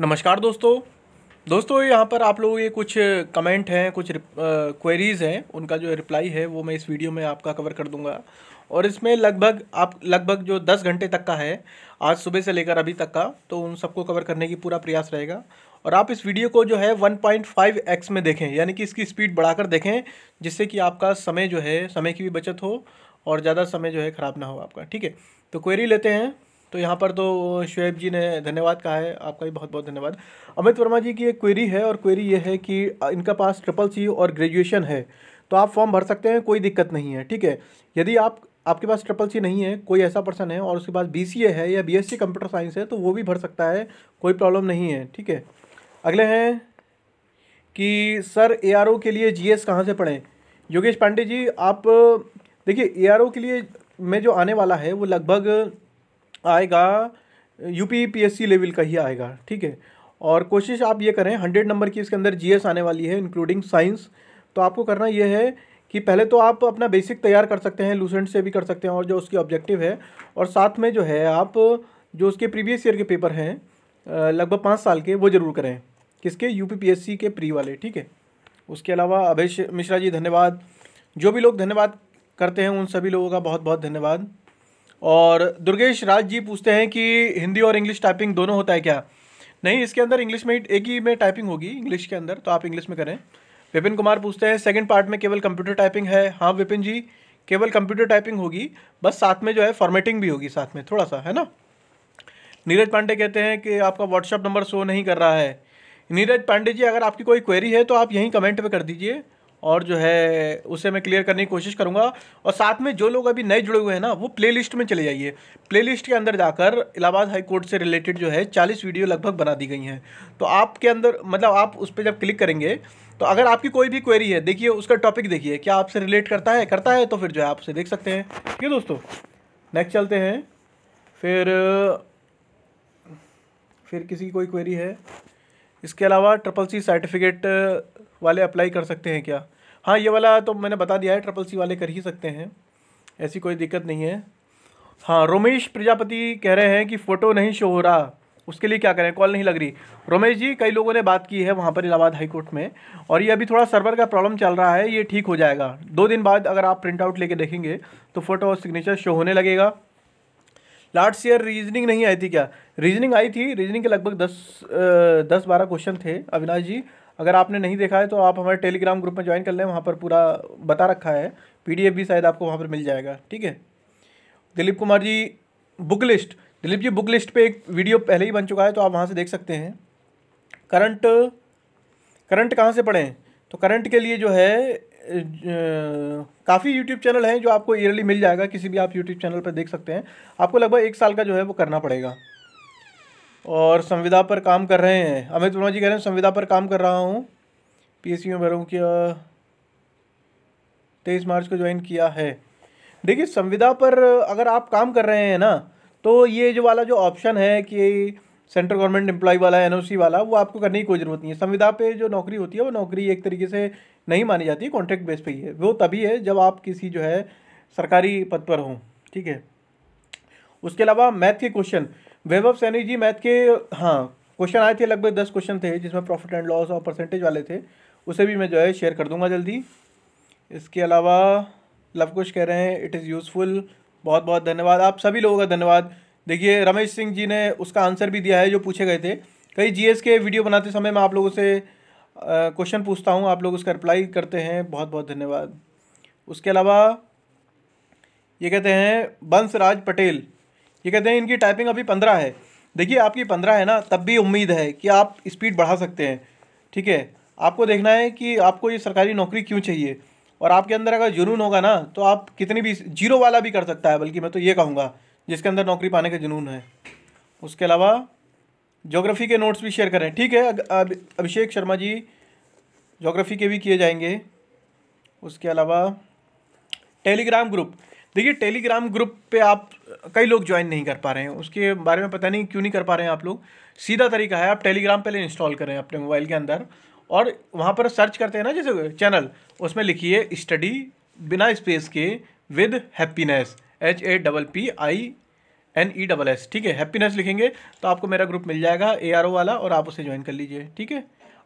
नमस्कार दोस्तों दोस्तों यहाँ पर आप लोगों के कुछ कमेंट हैं कुछ क्वेरीज़ हैं उनका जो रिप्लाई है वो मैं इस वीडियो में आपका कवर कर दूंगा और इसमें लगभग आप लगभग जो 10 घंटे तक का है आज सुबह से लेकर अभी तक का तो उन सबको कवर करने की पूरा प्रयास रहेगा और आप इस वीडियो को जो है 1.5x में देखें यानी कि इसकी स्पीड बढ़ाकर देखें जिससे कि आपका समय जो है समय की भी बचत हो और ज़्यादा समय जो है ख़राब ना हो आपका ठीक है तो क्वेरी लेते हैं तो यहाँ पर तो शुएब जी ने धन्यवाद कहा है आपका भी बहुत बहुत धन्यवाद अमित वर्मा जी की एक क्वेरी है और क्वेरी ये है कि इनका पास ट्रिपल सी और ग्रेजुएशन है तो आप फॉर्म भर सकते हैं कोई दिक्कत नहीं है ठीक है यदि आप आपके पास ट्रिपल सी नहीं है कोई ऐसा पर्सन है और उसके पास बी है या बी कंप्यूटर साइंस है तो वो भी भर सकता है कोई प्रॉब्लम नहीं है ठीक है अगले हैं कि सर ए के लिए जी एस कहाँ से पढ़ें योगेश पांडे जी आप देखिए ए के लिए में जो आने वाला है वो लगभग आएगा यूपी पीएससी लेवल का ही आएगा ठीक है और कोशिश आप ये करें हंड्रेड नंबर की इसके अंदर जीएस आने वाली है इंक्लूडिंग साइंस तो आपको करना ये है कि पहले तो आप अपना बेसिक तैयार कर सकते हैं लूसेंट से भी कर सकते हैं और जो उसकी ऑब्जेक्टिव है और साथ में जो है आप जो उसके प्रीवियस ईयर के पेपर हैं लगभग पाँच साल के वो ज़रूर करें किसके यू के प्री वाले ठीक है उसके अलावा अभेश मिश्रा जी धन्यवाद जो भी लोग धन्यवाद करते हैं उन सभी लोगों का बहुत बहुत धन्यवाद और दुर्गेश राज जी पूछते हैं कि हिंदी और इंग्लिश टाइपिंग दोनों होता है क्या नहीं इसके अंदर इंग्लिश में एक ही में टाइपिंग होगी इंग्लिश के अंदर तो आप इंग्लिश में करें विपिन कुमार पूछते हैं सेकंड पार्ट में केवल कंप्यूटर टाइपिंग है हाँ विपिन जी केवल कंप्यूटर टाइपिंग होगी बस साथ में जो है फॉर्मेटिंग भी होगी साथ में थोड़ा सा है ना नीरज पांडे कहते हैं कि आपका व्हाट्सअप नंबर शो नहीं कर रहा है नीरज पांडे जी अगर आपकी कोई क्वेरी है तो आप यहीं कमेंट पर कर दीजिए और जो है उसे मैं क्लियर करने की कोशिश करूँगा और साथ में जो लोग अभी नए जुड़े हुए हैं ना वो प्लेलिस्ट में चले जाइए प्लेलिस्ट के अंदर जाकर इलाहाबाद हाई कोर्ट से रिलेटेड जो है चालीस वीडियो लगभग बना दी गई हैं तो आपके अंदर मतलब आप उस पर जब क्लिक करेंगे तो अगर आपकी कोई भी क्वेरी है देखिए उसका टॉपिक देखिए क्या आपसे रिलेट करता है करता है तो फिर जो है आप उसे देख सकते हैं ठीक है दोस्तों नेक्स्ट चलते हैं फिर फिर किसी की कोई क्वेरी है इसके अलावा ट्रिपल सी सर्टिफिकेट वाले अप्लाई कर सकते हैं क्या हाँ ये वाला तो मैंने बता दिया है ट्रिपल सी वाले कर ही सकते हैं ऐसी कोई दिक्कत नहीं है हाँ रोमेश प्रजापति कह रहे हैं कि फ़ोटो नहीं शो हो रहा उसके लिए क्या करें कॉल नहीं लग रही रोमेश जी कई लोगों ने बात की है वहाँ पर इलाहाबाद हाईकोर्ट में और ये अभी थोड़ा सर्वर का प्रॉब्लम चल रहा है ये ठीक हो जाएगा दो दिन बाद अगर आप प्रिंट आउट लेके देखेंगे तो फ़ोटो और सिग्नेचर शो होने लगेगा लास्ट ईयर रीजनिंग नहीं आई थी क्या रीजनिंग आई थी रीजनिंग के लगभग दस आ, दस बारह क्वेश्चन थे अविनाश जी अगर आपने नहीं देखा है तो आप हमारे टेलीग्राम ग्रुप में ज्वाइन कर लें वहाँ पर पूरा बता रखा है पी भी शायद आपको वहाँ पर मिल जाएगा ठीक है Dilip Kumar ji book list Dilip ji book list पर एक वीडियो पहले ही बन चुका है तो आप वहाँ से देख सकते हैं करंट करंट कहाँ से पढ़ें तो करंट के लिए जो है काफ़ी यूट्यूब चैनल हैं जो आपको ईयरली मिल जाएगा किसी भी आप यूट्यूब चैनल पर देख सकते हैं आपको लगभग एक साल का जो है वो करना पड़ेगा और संविदा पर काम कर रहे हैं अमित वर्मा जी कह रहे हैं संविदा पर काम कर रहा हूँ पी सी में भरूँ क्या तेईस मार्च को ज्वाइन किया है देखिए संविदा पर अगर आप काम कर रहे हैं ना तो ये जो वाला जो ऑप्शन है कि सेंट्रल गवर्नमेंट एम्प्लॉय वाला एन वाला वो आपको करने की कोई ज़रूरत नहीं है संविदा पे जो नौकरी होती है वो नौकरी एक तरीके से नहीं मानी जाती है कॉन्ट्रैक्ट बेस पे ही है वो तभी है जब आप किसी जो है सरकारी पद पर हों ठीक है उसके अलावा मैथ के क्वेश्चन वैभव सैनी जी मैथ के हाँ क्वेश्चन आए थे लगभग दस क्वेश्चन थे जिसमें प्रॉफिट एंड लॉस और परसेंटेज वाले थे उसे भी मैं जो है शेयर कर दूंगा जल्दी इसके अलावा लव कुश कह रहे हैं इट इज़ यूज़फुल बहुत बहुत धन्यवाद आप सभी लोगों का धन्यवाद देखिए रमेश सिंह जी ने उसका आंसर भी दिया है जो पूछे गए थे कई जी के वीडियो बनाते समय मैं आप लोगों से क्वेश्चन पूछता हूँ आप लोग उसका रिप्लाई करते हैं बहुत बहुत धन्यवाद उसके अलावा ये कहते हैं बंसराज पटेल ये कहते हैं इनकी टाइपिंग अभी पंद्रह है देखिए आपकी पंद्रह है ना तब भी उम्मीद है कि आप स्पीड बढ़ा सकते हैं ठीक है आपको देखना है कि आपको ये सरकारी नौकरी क्यों चाहिए और आपके अंदर अगर जुनून होगा ना तो आप कितनी भी जीरो वाला भी कर सकता है बल्कि मैं तो ये कहूँगा जिसके अंदर नौकरी पाने का जुनून है उसके अलावा जोग्राफ़ी के नोट्स भी शेयर करें ठीक है अभिषेक शर्मा जी जोग्राफ़ी के भी किए जाएंगे उसके अलावा टेलीग्राम ग्रुप देखिए टेलीग्राम ग्रुप पे आप कई लोग ज्वाइन नहीं कर पा रहे हैं उसके बारे में पता नहीं क्यों नहीं कर पा रहे हैं आप लोग सीधा तरीका है आप टेलीग्राम पहले इंस्टॉल करें अपने मोबाइल के अंदर और वहाँ पर सर्च करते हैं ना जैसे चैनल उसमें लिखिए स्टडी बिना स्पेस के with happiness H A double P I N E double S ठीक है हैप्पीनेस लिखेंगे तो आपको मेरा ग्रुप मिल जाएगा ए आर ओ वाला और आप उसे ज्वाइन कर लीजिए ठीक है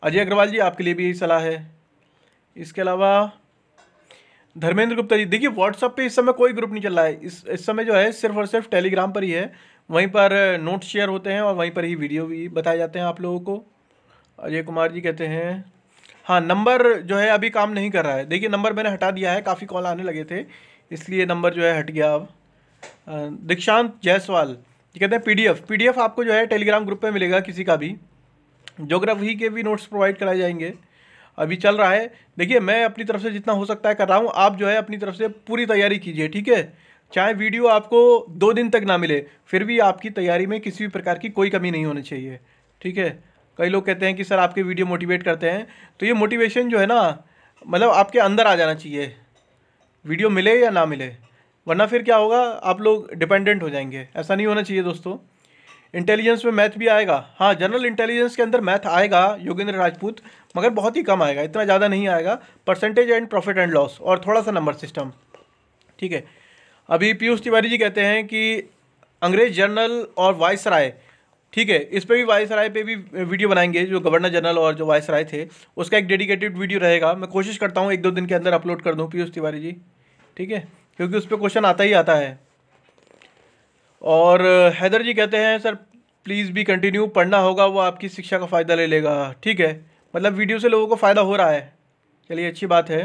अजय अग्रवाल जी आपके लिए भी यही सलाह है इसके अलावा धर्मेंद्र गुप्ता जी देखिए व्हाट्सअप पे इस समय कोई ग्रुप नहीं चल रहा है इस इस समय जो है सिर्फ और सिर्फ टेलीग्राम पर ही है वहीं पर नोट्स शेयर होते हैं और वहीं पर ही वीडियो भी बताए जाते हैं आप लोगों को अजय कुमार जी कहते हैं हाँ नंबर जो है अभी काम नहीं कर रहा है देखिए नंबर मैंने हटा दिया है काफ़ी कॉल आने लगे थे इसलिए नंबर जो है हट गया अब दीक्षांत जायसवाल ये कहते हैं पी डी आपको जो है टेलीग्राम ग्रुप पर मिलेगा किसी का भी जोग्राफी के भी नोट्स प्रोवाइड कराए जाएंगे अभी चल रहा है देखिए मैं अपनी तरफ से जितना हो सकता है कर रहा हूँ आप जो है अपनी तरफ से पूरी तैयारी कीजिए ठीक है चाहे वीडियो आपको दो दिन तक ना मिले फिर भी आपकी तैयारी में किसी भी प्रकार की कोई कमी नहीं होनी चाहिए ठीक है कई लोग कहते हैं कि सर आपके वीडियो मोटिवेट करते हैं तो ये मोटिवेशन जो है ना मतलब आपके अंदर आ जाना चाहिए वीडियो मिले या ना मिले वरना फिर क्या होगा आप लोग डिपेंडेंट हो जाएंगे ऐसा नहीं होना चाहिए दोस्तों इंटेलिजेंस में मैथ भी आएगा हाँ जनरल इंटेलिजेंस के अंदर मैथ आएगा योगेंद्र राजपूत मगर बहुत ही कम आएगा इतना ज़्यादा नहीं आएगा percentage and profit and loss और थोड़ा सा नंबर सिस्टम ठीक है अभी पीयूष तिवारी जी कहते हैं कि अंग्रेज जनरल और वाइस राय ठीक है इस पर भी वाइस राय पर भी वीडियो बनाएंगे जो गवर्नर जनरल और जो वाइस राय थे उसका एक डेडिकेटेड वीडियो रहेगा मैं कोशिश करता हूँ एक दो दिन के अंदर अपलोड कर दूँ पीयूष तिवारी जी ठीक है क्योंकि उस पर क्वेश्चन आता ही आता है और हैदर जी कहते हैं सर प्लीज़ भी कंटिन्यू पढ़ना होगा वो आपकी शिक्षा का फ़ायदा ले लेगा ठीक है मतलब वीडियो से लोगों को फ़ायदा हो रहा है चलिए अच्छी बात है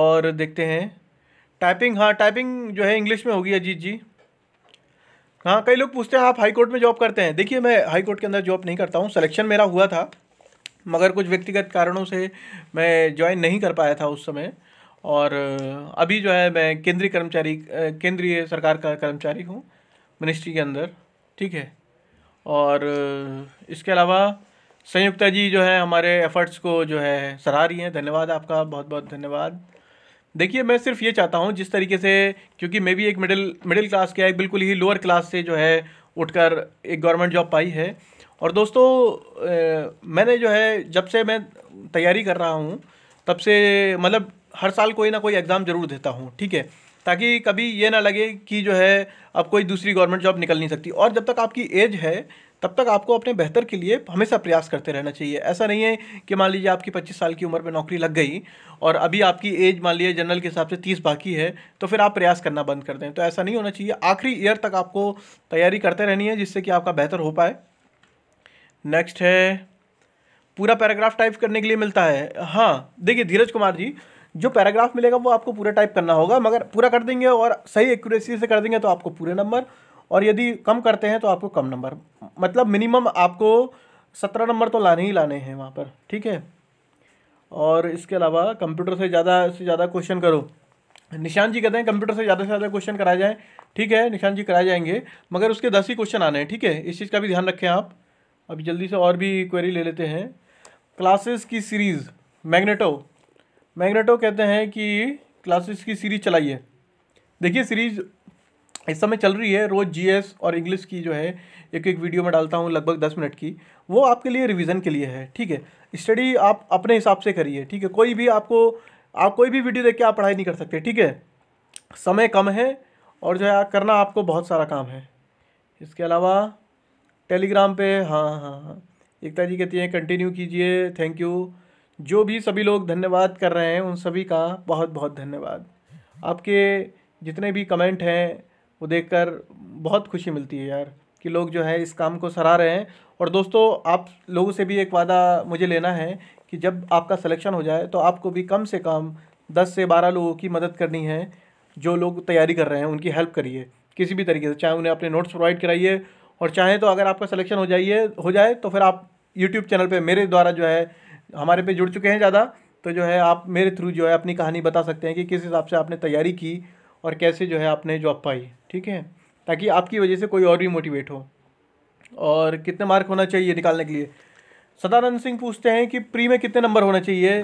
और देखते हैं टाइपिंग हाँ टाइपिंग जो है इंग्लिश में होगी अजीत जी हाँ कई लोग पूछते हैं आप हाई कोर्ट में जॉब करते हैं देखिए मैं हाई कोर्ट के अंदर जॉब नहीं करता हूँ सिलेक्शन मेरा हुआ था मगर कुछ व्यक्तिगत कारणों से मैं ज्वाइन नहीं कर पाया था उस समय और अभी जो है मैं केंद्रीय कर्मचारी केंद्रीय सरकार का कर्मचारी हूँ मिनिस्ट्री के अंदर ठीक है और इसके अलावा संयुक्ता जी जो है हमारे एफ़र्ट्स को जो है सराह रही हैं धन्यवाद आपका बहुत बहुत धन्यवाद देखिए मैं सिर्फ ये चाहता हूँ जिस तरीके से क्योंकि मैं भी एक मिडिल मिडिल क्लास के एक बिल्कुल ही लोअर क्लास से जो है उठकर एक गवर्नमेंट जॉब पाई है और दोस्तों ए, मैंने जो है जब से मैं तैयारी कर रहा हूँ तब से मतलब हर साल कोई ना कोई एग्ज़ाम ज़रूर देता हूँ ठीक है ताकि कभी ये ना लगे कि जो है अब कोई दूसरी गवर्नमेंट जॉब निकल नहीं सकती और जब तक आपकी एज है तब तक आपको अपने बेहतर के लिए हमेशा प्रयास करते रहना चाहिए ऐसा नहीं है कि मान लीजिए आपकी 25 साल की उम्र में नौकरी लग गई और अभी आपकी एज मान लीजिए जनरल के हिसाब से 30 बाकी है तो फिर आप प्रयास करना बंद कर दें तो ऐसा नहीं होना चाहिए आखिरी ईयर तक आपको तैयारी करते रहनी है जिससे कि आपका बेहतर हो पाए नेक्स्ट है पूरा पैराग्राफ टाइप करने के लिए मिलता है हाँ देखिए धीरज कुमार जी जो पैराग्राफ मिलेगा वो आपको पूरा टाइप करना होगा मगर पूरा कर देंगे और सही एक्यूरेसी से कर देंगे तो आपको पूरे नंबर और यदि कम करते हैं तो आपको कम नंबर मतलब मिनिमम आपको सत्रह नंबर तो लाने ही लाने हैं वहाँ पर ठीक है और इसके अलावा कंप्यूटर से ज़्यादा से ज़्यादा क्वेश्चन करो निशान जी कहते हैं कंप्यूटर से ज़्यादा से ज़्यादा क्वेश्चन कराए जाएँ ठीक है निशान जी कराए जाएंगे मगर उसके दस ही क्वेश्चन आने हैं ठीक है इस चीज़ का भी ध्यान रखें आप अभी जल्दी से और भी क्वेरी ले लेते हैं क्लासेस की सीरीज़ मैग्नेटो मैग्नेटो कहते हैं कि क्लासेस की सीरीज चलाइए देखिए सीरीज इस समय चल रही है रोज़ जीएस और इंग्लिश की जो है एक एक वीडियो में डालता हूँ लगभग दस मिनट की वो आपके लिए रिवीजन के लिए है ठीक है स्टडी आप अपने हिसाब से करिए ठीक है कोई भी आपको आप कोई भी वीडियो देख के आप पढ़ाई नहीं कर सकते ठीक है समय कम है और जो है करना आपको बहुत सारा काम है इसके अलावा टेलीग्राम पे हाँ हाँ हाँ, हाँ। एकता जी कहती हैं कंटिन्यू कीजिए थैंक यू जो भी सभी लोग धन्यवाद कर रहे हैं उन सभी का बहुत बहुत धन्यवाद आपके जितने भी कमेंट हैं वो देखकर बहुत खुशी मिलती है यार कि लोग जो है इस काम को सराह रहे हैं और दोस्तों आप लोगों से भी एक वादा मुझे लेना है कि जब आपका सिलेक्शन हो जाए तो आपको भी कम से कम दस से बारह लोगों की मदद करनी है जो लोग तैयारी कर रहे हैं उनकी हेल्प करिए किसी भी तरीके से चाहे उन्हें अपने नोट्स प्रोवाइड कराइए और चाहे तो अगर आपका सिलेक्शन हो जाइए हो जाए तो फिर आप यूट्यूब चैनल पर मेरे द्वारा जो है हमारे पे जुड़ चुके हैं ज़्यादा तो जो है आप मेरे थ्रू जो है अपनी कहानी बता सकते हैं कि किस हिसाब से आपने तैयारी की और कैसे जो है आपने जॉब पाई ठीक है ताकि आपकी वजह से कोई और भी मोटिवेट हो और कितने मार्क होना चाहिए निकालने के लिए सदानंद सिंह पूछते हैं कि प्री में कितने नंबर होना चाहिए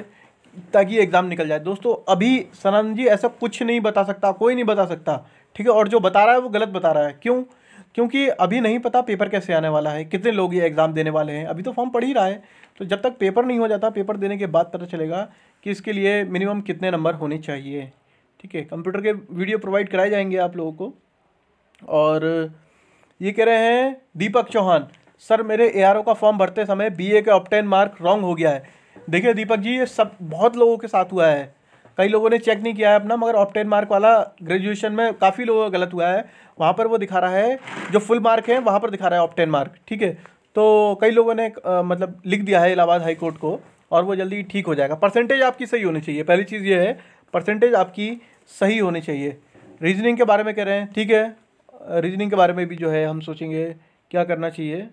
ताकि एग्ज़ाम निकल जाए दोस्तों अभी सदानंद जी ऐसा कुछ नहीं बता सकता कोई नहीं बता सकता ठीक है और जो बता रहा है वो गलत बता रहा है क्यों क्योंकि अभी नहीं पता पेपर कैसे आने वाला है कितने लोग ये एग्ज़ाम देने वाले हैं अभी तो फॉर्म पढ़ ही रहा है तो जब तक पेपर नहीं हो जाता पेपर देने के बाद पता चलेगा कि इसके लिए मिनिमम कितने नंबर होने चाहिए ठीक है कंप्यूटर के वीडियो प्रोवाइड कराए जाएंगे आप लोगों को और ये कह रहे हैं दीपक चौहान सर मेरे ए का फॉर्म भरते समय बी ए का ऑप्टेन मार्क रॉन्ग हो गया है देखिए दीपक जी ये सब बहुत लोगों के साथ हुआ है कई लोगों ने चेक नहीं किया है अपना मगर ऑप्टेन मार्क वाला ग्रेजुएशन में काफ़ी लोगों का गलत हुआ है वहाँ पर वो दिखा रहा है जो फुल मार्क है वहाँ पर दिखा रहा है ऑप्टेन मार्क ठीक है तो कई लोगों ने आ, मतलब लिख दिया है इलाहाबाद हाई कोर्ट को और वो जल्दी ठीक हो जाएगा परसेंटेज आपकी सही होनी चाहिए पहली चीज़ ये है परसेंटेज आपकी सही होनी चाहिए रीजनिंग के बारे में कह रहे हैं ठीक है रीजनिंग के बारे में भी जो है हम सोचेंगे क्या करना चाहिए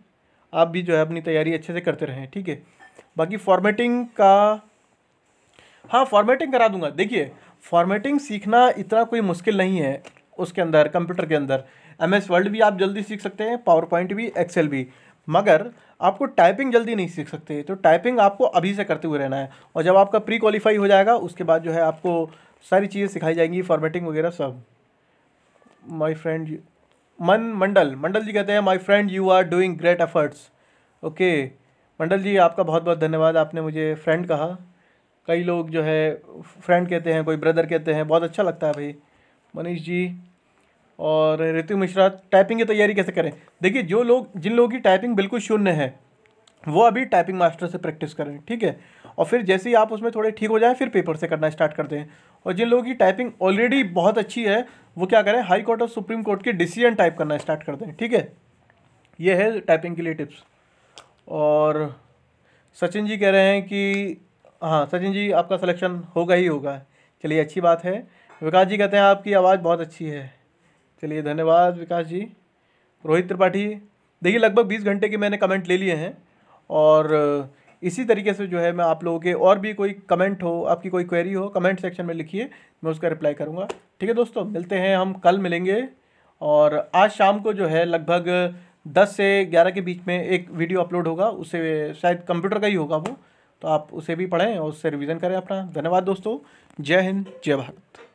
आप भी जो है अपनी तैयारी अच्छे से करते रहें ठीक है बाकी फॉर्मेटिंग का हाँ फॉर्मेटिंग करा दूंगा देखिए फॉर्मेटिंग सीखना इतना कोई मुश्किल नहीं है उसके अंदर कंप्यूटर के अंदर एम एस वर्ल्ड भी आप जल्दी सीख सकते हैं पावर पॉइंट भी एक्सेल भी मगर आपको टाइपिंग जल्दी नहीं सीख सकते तो टाइपिंग आपको अभी से करते हुए रहना है और जब आपका प्री क्वालिफाई हो जाएगा उसके बाद जो है आपको सारी चीज़ें सिखाई जाएंगी फॉर्मेटिंग वगैरह सब माई फ्रेंड मन मंडल मंडल जी कहते हैं my friend you are doing great efforts okay Mandal ji आपका बहुत बहुत धन्यवाद आपने मुझे फ्रेंड कहा कई लोग जो है फ्रेंड कहते हैं कोई ब्रदर कहते हैं बहुत अच्छा लगता है भाई मनीष जी और ऋतु मिश्रा टाइपिंग की तैयारी कैसे करें देखिए जो लोग जिन लोगों की टाइपिंग बिल्कुल शून्य है वो अभी टाइपिंग मास्टर से प्रैक्टिस करें ठीक है और फिर जैसे ही आप उसमें थोड़े ठीक हो जाए फिर पेपर से करना स्टार्ट कर दें और जिन लोगों की टाइपिंग ऑलरेडी बहुत अच्छी है वो क्या करें हाई कोर्ट और सुप्रीम कोर्ट के डिसीजन टाइप करना स्टार्ट कर दें ठीक है ये है टाइपिंग के लिए टिप्स और सचिन जी कह रहे हैं कि हाँ सचिन जी आपका सिलेक्शन होगा ही होगा चलिए अच्छी बात है विकास जी कहते हैं आपकी आवाज़ बहुत अच्छी है चलिए धन्यवाद विकास जी रोहित त्रिपाठी देखिए लगभग बीस घंटे के मैंने कमेंट ले लिए हैं और इसी तरीके से जो है मैं आप लोगों के और भी कोई कमेंट हो आपकी कोई क्वेरी हो कमेंट सेक्शन में लिखिए मैं उसका रिप्लाई करूँगा ठीक है दोस्तों मिलते हैं हम कल मिलेंगे और आज शाम को जो है लगभग दस से ग्यारह के बीच में एक वीडियो अपलोड होगा उसे शायद कंप्यूटर का ही होगा वो तो आप उसे भी पढ़ें और उससे रिविज़न करें अपना धन्यवाद दोस्तों जय हिंद जय भारत